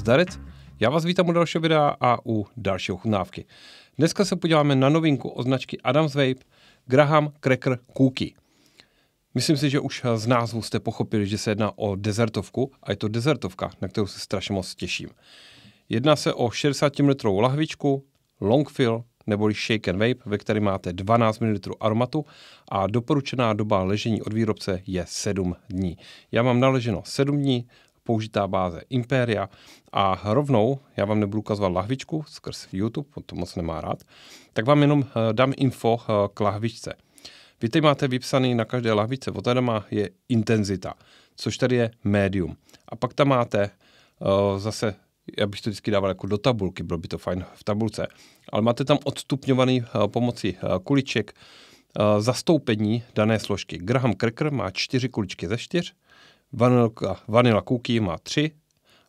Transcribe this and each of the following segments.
Zdarec, já vás vítám u dalšího videa a u dalšího ochutnávky. Dneska se podíváme na novinku od značky Adams Vape Graham Cracker Cookie. Myslím si, že už z názvu jste pochopili, že se jedná o dezertovku a je to dezertovka, na kterou se strašně moc těším. Jedná se o 60 ml lahvičku, long fill, neboli shake and vape, ve které máte 12 ml aromatu a doporučená doba ležení od výrobce je 7 dní. Já mám naleženo 7 dní, použitá báze Imperia a rovnou, já vám nebudu ukazovat lahvičku skrz YouTube, on to moc nemá rád, tak vám jenom eh, dám info eh, k lahvičce. Vy tady máte vypsaný na každé lahvičce, od má je intenzita, což tady je médium. A pak tam máte eh, zase já bych to vždycky dával jako do tabulky, bylo by to fajn v tabulce, ale máte tam odstupňovaný pomocí kuliček zastoupení dané složky. Graham Cracker má čtyři kuličky ze čtyř, Vanilka, vanilla cookie má tři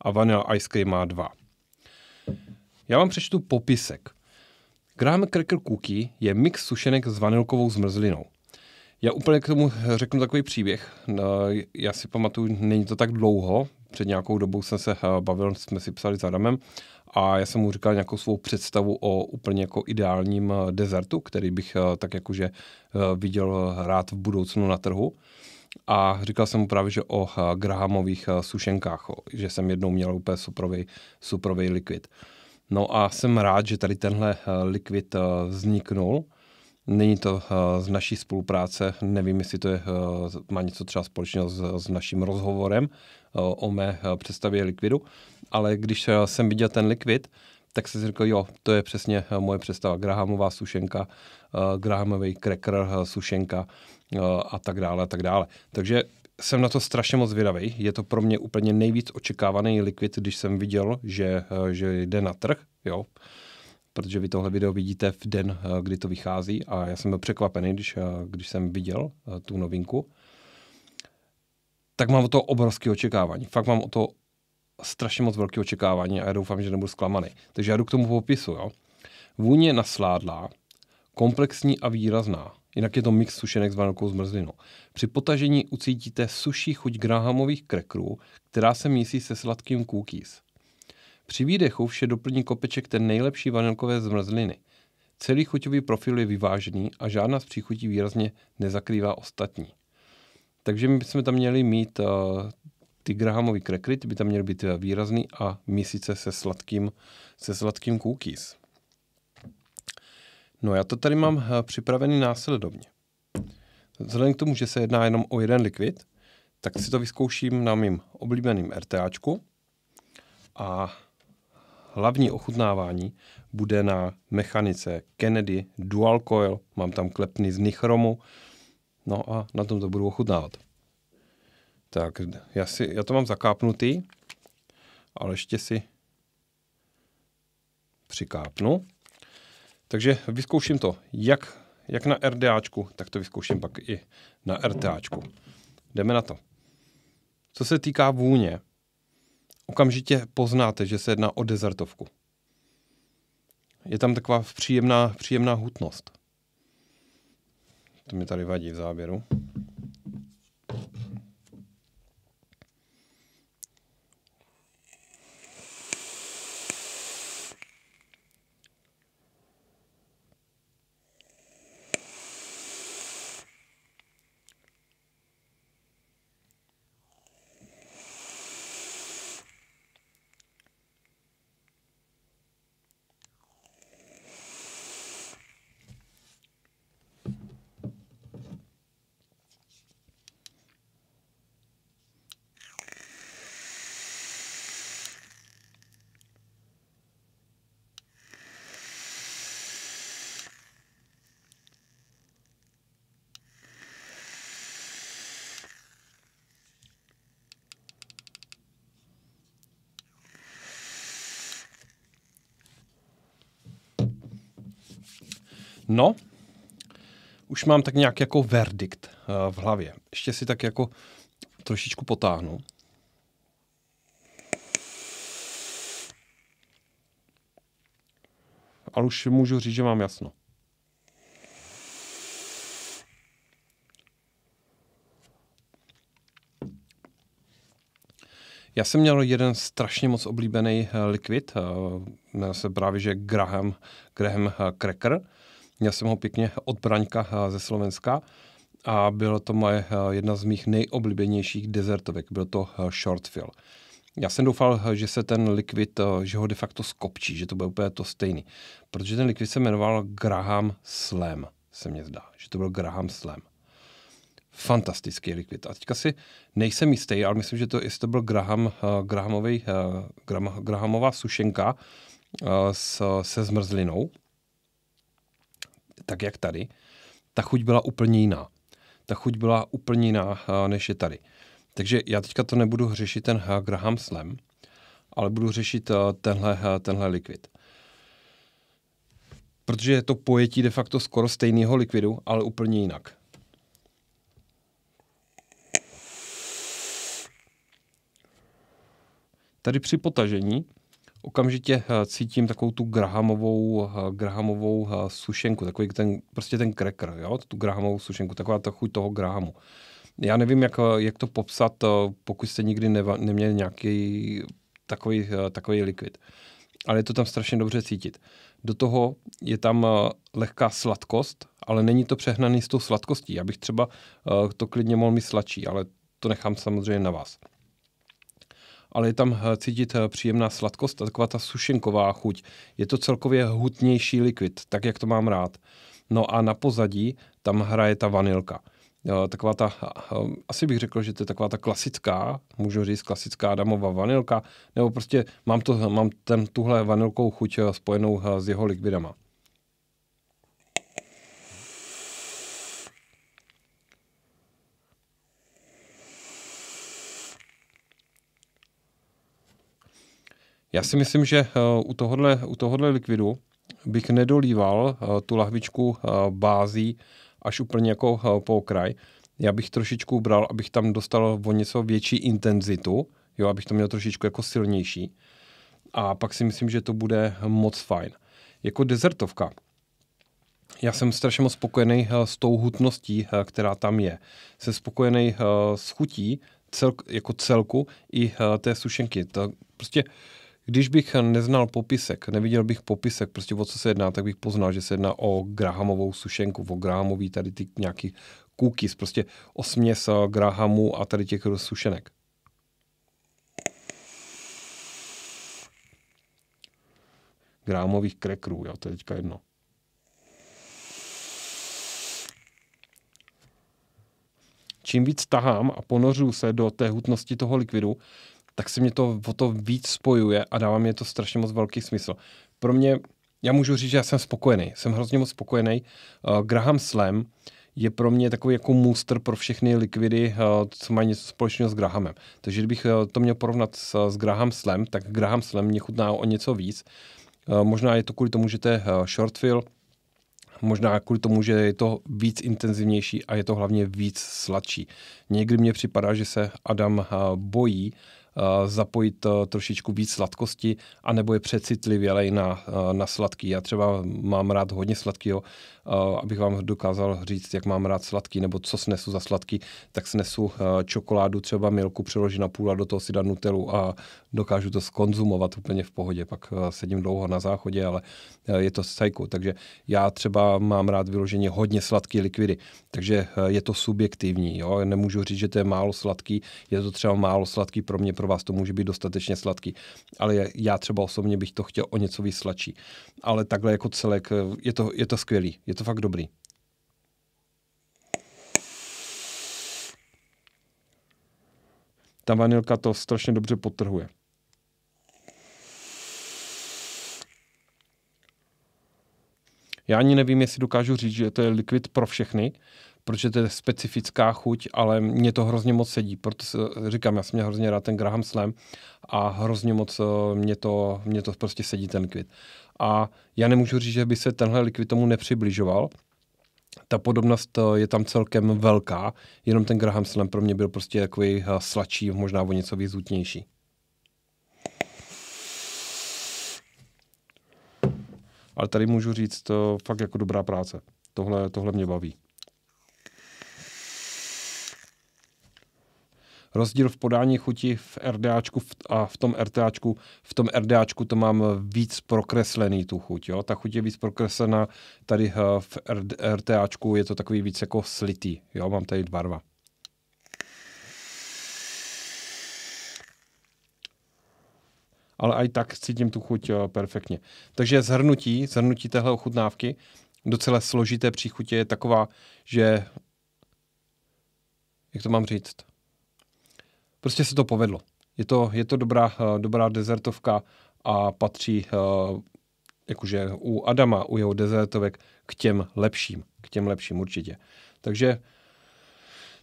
a vanilla ice cream má dva. Já vám přečtu popisek. Graham cracker cookie je mix sušenek s vanilkovou zmrzlinou. Já úplně k tomu řeknu takový příběh. No, já si pamatuju, není to tak dlouho, před nějakou dobou jsem se eh, bavil, jsme si psali s Adamem a já jsem mu říkal nějakou svou představu o úplně jako ideálním eh, dezertu, který bych eh, tak jakože viděl rád v budoucnu na trhu. A říkal jsem mu právě, že o eh, Grahamových eh, sušenkách, že jsem jednou měl úplně suprový, suprový likvid. No a jsem rád, že tady tenhle eh, likvid vzniknul. Není to z naší spolupráce, nevím, jestli to je, má něco třeba společného s, s naším rozhovorem o mé představě likvidu, ale když jsem viděl ten likvid, tak jsem si řekl, jo, to je přesně moje představa, Grahamová sušenka, Eh, grahamový cracker, eh, sušenka eh, a tak dále a tak dále. Takže jsem na to strašně moc zvědavý. Je to pro mě úplně nejvíc očekávaný likvid, když jsem viděl, že, že jde na trh, jo. Protože vy tohle video vidíte v den, kdy to vychází a já jsem byl překvapený, když, když jsem viděl tu novinku. Tak mám o to obrovské očekávání. Fakt mám o to strašně moc velké očekávání a já doufám, že nebudu zklamaný. Takže já jdu k tomu popisu, jo. Vůně nasládla, komplexní a výrazná. Jinak je to mix sušenek s vanilkou zmrzlinou. No. Při potažení ucítíte suší chuť grahamových krekrů, která se mísí se sladkým cookies. Při výdechu vše doplní kopeček ten nejlepší vanilkové zmrzliny. Celý chuťový profil je vyvážený a žádná z příchutí výrazně nezakrývá ostatní. Takže my bychom tam měli mít uh, ty grahamové krekry, ty by tam měly být eh, výrazný a mísice se sladkým, se sladkým cookies. No já to tady mám eh, připravený následovně. Vzhledem k tomu, že se jedná jenom o jeden likvid, tak si to vyzkouším na mým oblíbeném RTAčku a hlavní ochutnávání bude na mechanice Kennedy Dual Coil, mám tam klepny z nichromu, no a na tom to budu ochutnávat. Tak, já, si, já to mám zakápnutý, ale ještě si přikápnu. Takže vyzkouším to jak, jak na RDAčku, tak to vyzkouším pak i na RTAčku. Jdeme na to. Co se týká vůně, okamžitě poznáte, že se jedná o dezertovku. Je tam taková příjemná, příjemná hutnost. To mi tady vadí v záběru. No, už mám tak nějak jako verdikt uh, v hlavě. Ještě si tak jako trošičku potáhnu. Ale už můžu říct, že mám jasno. Já jsem měl jeden strašně moc oblíbený eh, likvid, eh, jmenuje se právě že Graham, Graham Cracker Měl jsem ho pěkně od Braňka eh, ze Slovenska a byla to moje eh, jedna z mých nejoblíbenějších dezertovek. Byl to eh, short fill. Já jsem doufal, že se ten likvid, že ho de facto skopčí, že to bude úplně to stejný. Protože ten likvid se jmenoval Graham Slam, se mně zdá, že to byl Graham Slam. Fantastický likvid. A teďka si nejsem jistý, ale myslím, že to, jestli to byl Graham, Grahamovej, Graham, Grahamová sušenka s, se zmrzlinou, tak jak tady, ta chuť byla úplně jiná. Ta chuť byla úplně jiná, eh, než je tady. Takže já teďka to nebudu řešit ten eh, Graham Slam, ale budu řešit eh, tenhle, tenhle likvid. Protože je to pojetí de facto skoro stejného likvidu, ale úplně jinak. Tady při potažení okamžitě eh, cítím takovou tu grahamovou, eh, grahamovou eh, sušenku, takový ten, prostě ten cracker, jo, tu grahamovou sušenku, taková ta chuť toho grahamu. Já nevím, jak, jak to popsat, pokud jste nikdy neva, neměli nějaký takový, takový likvid. Ale je to tam strašně dobře cítit. Do toho je tam lehká sladkost, ale není to přehnaný s tou sladkostí. Já bych třeba to klidně mohl mít sladší, ale to nechám samozřejmě na vás ale je tam eh, cítit eh, příjemná sladkost a taková ta sušenková chuť. Je to celkově hutnější likvid, tak jak to mám rád. No a na pozadí tam hraje ta vanilka. Eh, taková ta, asi bych řekl, že to je taková ta klasická, můžu říct klasická damová vanilka, nebo prostě mám, to, mám ten, tuhle vanilkou chuť spojenou s jeho likvidama. Já si myslím, že eh, u tohohle, u tohohle likvidu bych nedolíval eh, tu lahvičku eh, bází až úplně jako po okraj. Já bych trošičku bral, abych tam dostal o něco větší intenzitu, jo, abych to měl trošičku jako silnější. A pak si myslím, že to bude moc fajn. Jako dezertovka. Já jsem strašně moc spokojený s tou hutností, která tam je. Jsem spokojený s chutí cel, jako celku i té sušenky. To prostě uh, když bych neznal popisek, neviděl bych popisek, prostě o co se jedná, tak bych poznal, že se jedná o grahamovou sušenku, o grahamový tady ty nějaký cookies, prostě o směs eh, grahamu a tady těch sušenek. Grámových krekrů, jo, to je teďka jedno. Čím víc tahám a ponořu se do té hutnosti toho likvidu, tak se mě to o to víc spojuje a dává mi to strašně moc velký smysl. Pro mě, já můžu říct, že já jsem spokojený, jsem hrozně moc spokojený. Uh, Graham Slam je pro mě takový jako muster pro všechny likvidy, uh, co mají něco společného s Grahamem. Takže kdybych uh, to měl porovnat s, s Graham Slam, tak Graham Slam mě chutná o něco víc. Uh, možná je to kvůli tomu, že to je uh, short fill, možná kvůli tomu, že je to víc intenzivnější a je to hlavně víc sladší. Někdy mě připadá, že se Adam bojí Eh, zapojit eh, trošičku víc sladkosti, anebo je přecitlivělej na, eh, na sladký. Já třeba mám rád hodně sladkého, abych vám dokázal říct, jak mám rád sladký, nebo co snesu za sladký, tak snesu čokoládu, třeba milku přeložit na půl a do toho si dát nutelu a dokážu to skonzumovat úplně v pohodě. Pak sedím dlouho na záchodě, ale je to sajku. Takže já třeba mám rád vyloženě hodně sladký likvidy, takže je to subjektivní. Jo? Nemůžu říct, že to je málo sladký, je to třeba málo sladký pro mě, pro vás to může být dostatečně sladký. Ale já třeba osobně bych to chtěl o něco víc sladší. Ale takhle jako celek, eh, je to, je to skvělý, je to fakt dobrý. Ta vanilka to strašně dobře potrhuje. Já ani nevím, jestli dokážu říct, že to je likvid pro všechny, protože to je specifická chuť, ale mě to hrozně moc sedí, proto říkám, já jsem měl hrozně rád ten Graham Slam a hrozně moc eh, mě to, mě to prostě sedí ten likvid. A já nemůžu říct, že by se tenhle likvid tomu nepřibližoval, ta podobnost eh, je tam celkem velká, jenom ten Graham Slam pro mě byl prostě takový eh, sladší, možná o něco vyzutnější. Ale tady můžu říct, to fakt jako dobrá práce. Tohle, tohle mě baví. rozdíl v podání chuti v RDAčku a v tom RTAčku. V tom RDAčku to mám víc prokreslený tu chuť. Jo? Ta chuť je víc prokreslená, tady eh, v RTAčku je to takový víc jako slitý. Jo? Mám tady barva. ale i tak cítím tu chuť eh, perfektně. Takže zhrnutí, zhrnutí téhle ochutnávky, docela složité příchutě je taková, že jak to mám říct? prostě se to povedlo. Je to, je to dobrá, eh, dobrá dezertovka a patří eh, jakože u Adama, u jeho dezertovek k těm lepším, k těm lepším určitě. Takže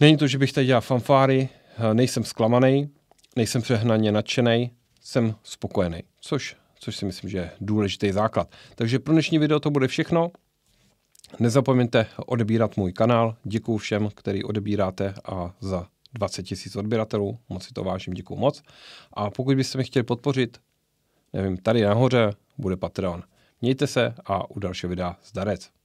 není to, že bych tady dělal fanfáry, eh, nejsem zklamaný, nejsem přehnaně nadšený, jsem spokojený, což, což si myslím, že je důležitý základ. Takže pro dnešní video to bude všechno. Nezapomeňte odebírat můj kanál. Děkuji všem, který odebíráte a za 20 tisíc odběratelů, moc si to vážím, děkuji moc. A pokud byste mi chtěli podpořit, nevím, tady nahoře bude Patreon. Mějte se a u dalšího videa zdarec.